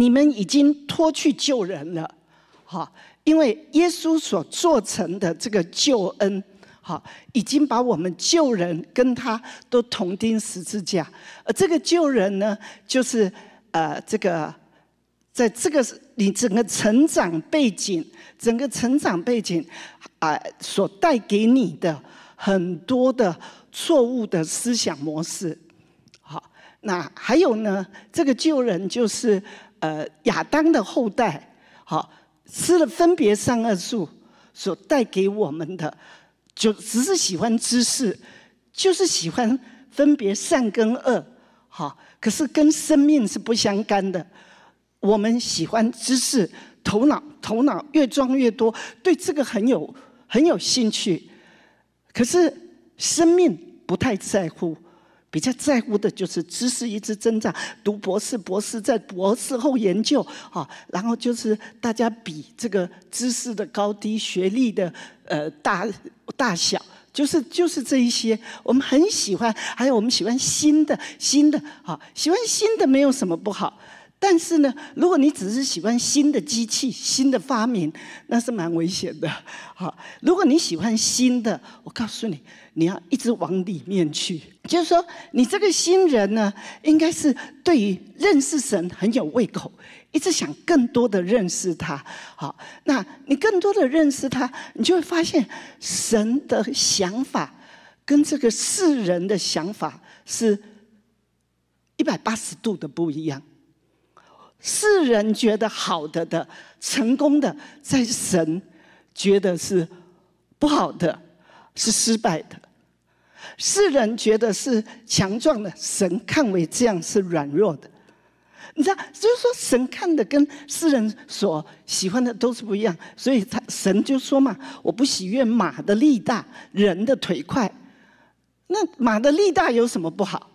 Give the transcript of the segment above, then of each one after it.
你们已经脱去救人了，哈，因为耶稣所做成的这个救恩，哈，已经把我们救人跟他都同钉十字架。而这个救人呢，就是呃，这个在这个你整个成长背景，整个成长背景啊，所带给你的很多的错误的思想模式。好，那还有呢，这个救人就是。呃，亚当的后代，好吃了分别善恶树所带给我们的，就只是喜欢知识，就是喜欢分别善跟恶，好，可是跟生命是不相干的。我们喜欢知识，头脑头脑越装越多，对这个很有很有兴趣，可是生命不太在乎。比较在乎的就是知识一直增长，读博士、博士在博士后研究，哈，然后就是大家比这个知识的高低、学历的呃大大小，就是就是这一些。我们很喜欢，还有我们喜欢新的新的，哈，喜欢新的没有什么不好。但是呢，如果你只是喜欢新的机器、新的发明，那是蛮危险的。好，如果你喜欢新的，我告诉你，你要一直往里面去。就是说，你这个新人呢，应该是对于认识神很有胃口，一直想更多的认识他。好，那你更多的认识他，你就会发现神的想法跟这个世人的想法是180度的不一样。世人觉得好的的，成功的，在神觉得是不好的，是失败的。世人觉得是强壮的，神看为这样是软弱的。你知道，就是说，神看的跟世人所喜欢的都是不一样，所以，他神就说嘛：“我不喜悦马的力大，人的腿快。那马的力大有什么不好？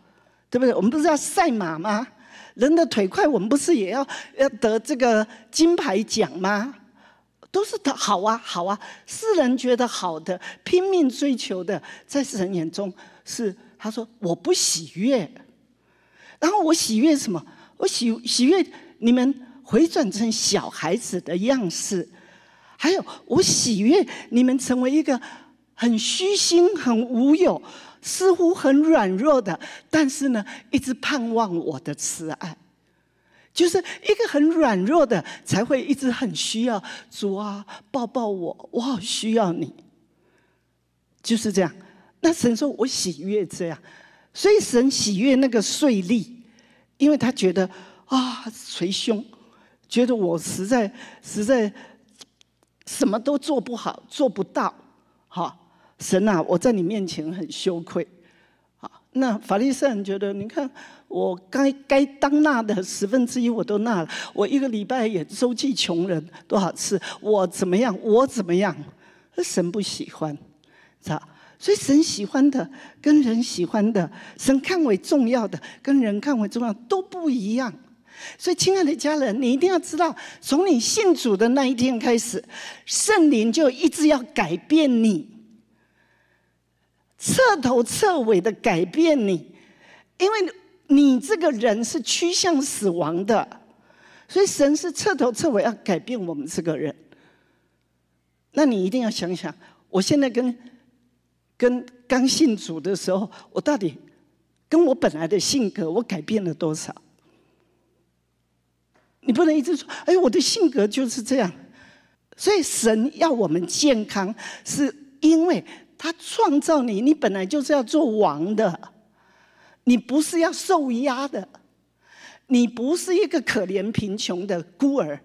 对不对？我们不是要赛马吗？”人的腿快，我们不是也要要得这个金牌奖吗？都是好啊好啊，世人觉得好的，拼命追求的，在世人眼中是他说我不喜悦，然后我喜悦什么？我喜喜悦你们回转成小孩子的样式，还有我喜悦你们成为一个很虚心、很无有。似乎很软弱的，但是呢，一直盼望我的慈爱，就是一个很软弱的，才会一直很需要主啊，抱抱我，我好需要你，就是这样。那神说我喜悦这样，所以神喜悦那个税吏，因为他觉得啊捶胸，觉得我实在实在什么都做不好，做不到，哈。神呐，我在你面前很羞愧。啊，那法利赛人觉得，你看我该该当纳的十分之一我都纳了，我一个礼拜也周济穷人多少次，我怎么样？我怎么样？神不喜欢，咋？所以神喜欢的跟人喜欢的，神看为重要的跟人看为重要都不一样。所以，亲爱的家人，你一定要知道，从你信主的那一天开始，圣灵就一直要改变你。彻头彻尾的改变你，因为你这个人是趋向死亡的，所以神是彻头彻尾要改变我们这个人。那你一定要想想，我现在跟跟刚信主的时候，我到底跟我本来的性格，我改变了多少？你不能一直说，哎，我的性格就是这样。所以神要我们健康，是因为。他创造你，你本来就是要做王的，你不是要受压的，你不是一个可怜贫穷的孤儿，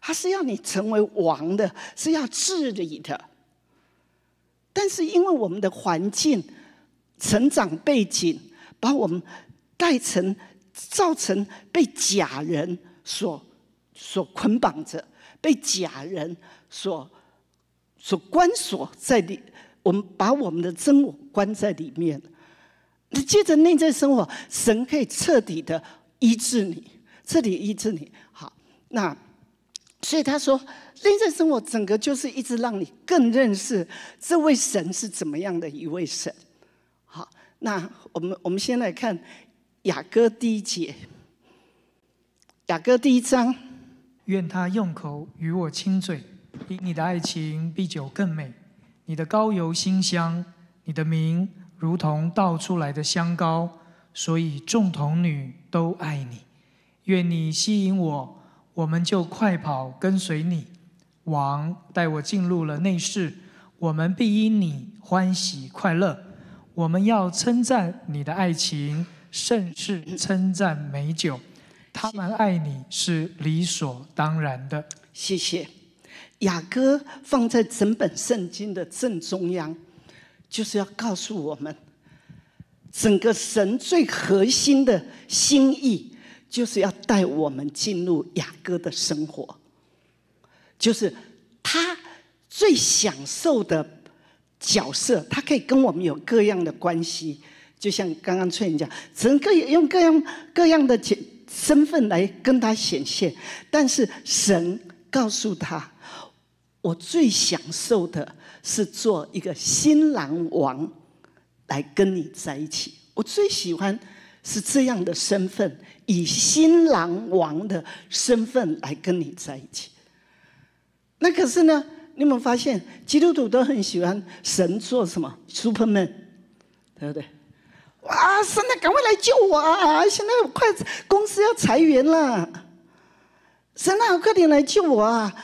他是要你成为王的，是要治理的。但是因为我们的环境、成长背景，把我们带成、造成被假人所所捆绑着，被假人所所关锁在里。我们把我们的真我关在里面，你借着内在生活，神可以彻底的医治你，彻底医治你。好，那所以他说，内在生活整个就是一直让你更认识这位神是怎么样的一位神。好，那我们我们先来看雅歌第一节，雅歌第一章，愿他用口与我亲嘴，比你的爱情比酒更美。你的高油馨香，你的名如同倒出来的香膏，所以众童女都爱你。愿你吸引我，我们就快跑跟随你。王带我进入了内室，我们必因你欢喜快乐。我们要称赞你的爱情，甚是称赞美酒。他们爱你是理所当然的。谢谢。雅歌放在整本圣经的正中央，就是要告诉我们，整个神最核心的心意，就是要带我们进入雅歌的生活。就是他最享受的角色，他可以跟我们有各样的关系，就像刚刚翠人讲，整个用各样各样的身份来跟他显现，但是神告诉他。我最享受的是做一个新郎王来跟你在一起。我最喜欢是这样的身份，以新郎王的身份来跟你在一起。那可是呢，你有没有发现基督徒都很喜欢神做什么？Superman，对不对？哇，神啊，赶快来救我啊！现在快公司要裁员了，神啊，快点来救我啊！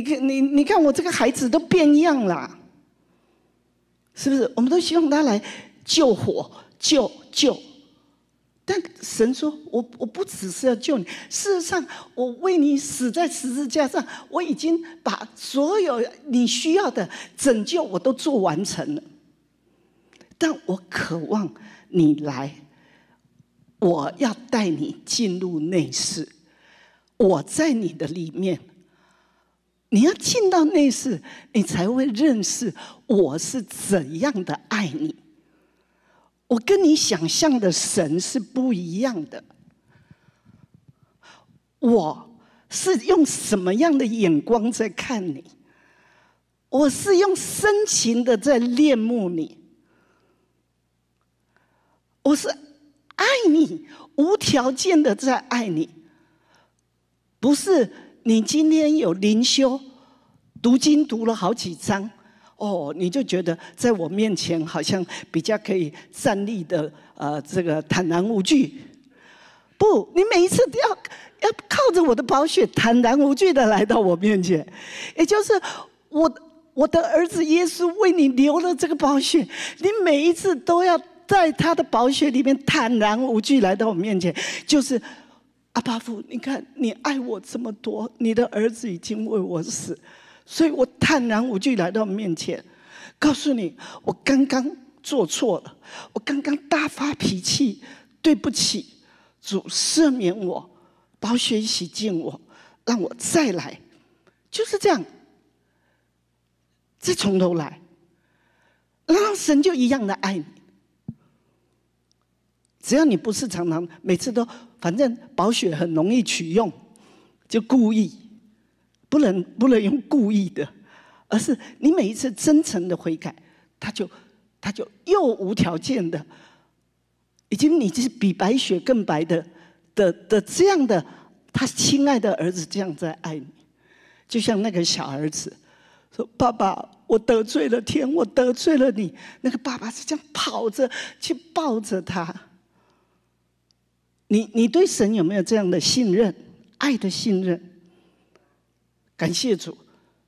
你你你看，我这个孩子都变样了，是不是？我们都希望他来救火，救救。但神说：“我我不只是要救你，事实上，我为你死在十字架上，我已经把所有你需要的拯救我都做完成了。但我渴望你来，我要带你进入内室，我在你的里面。”你要进到内室，你才会认识我是怎样的爱你。我跟你想象的神是不一样的。我是用什么样的眼光在看你？我是用深情的在恋慕你。我是爱你，无条件的在爱你，不是。你今天有灵修，读经读了好几章，哦，你就觉得在我面前好像比较可以站立的，呃，这个坦然无惧。不，你每一次都要要靠着我的宝血，坦然无惧的来到我面前。也就是我我的儿子耶稣为你留了这个宝血，你每一次都要在他的宝血里面坦然无惧来到我面前，就是。阿爸父，你看你爱我这么多，你的儿子已经为我死，所以我坦然无惧来到面前，告诉你，我刚刚做错了，我刚刚大发脾气，对不起，主赦免我，保血洗净我，让我再来，就是这样，再从头来，然后神就一样的爱你。只要你不是常常每次都，反正宝血很容易取用，就故意不能不能用故意的，而是你每一次真诚的悔改，他就他就又无条件的，已经你就是比白雪更白的的的这样的他亲爱的儿子这样在爱你，就像那个小儿子说：“爸爸，我得罪了天，我得罪了你。”那个爸爸是这样跑着去抱着他。你你对神有没有这样的信任、爱的信任？感谢主，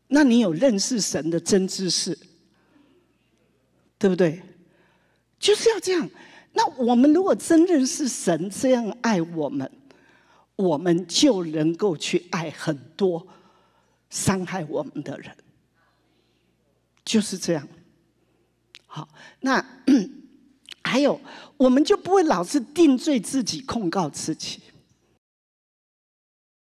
那你有认识神的真知识，对不对？就是要这样。那我们如果真认识神，这样爱我们，我们就能够去爱很多伤害我们的人，就是这样。好，那。还有，我们就不会老是定罪自己、控告自己。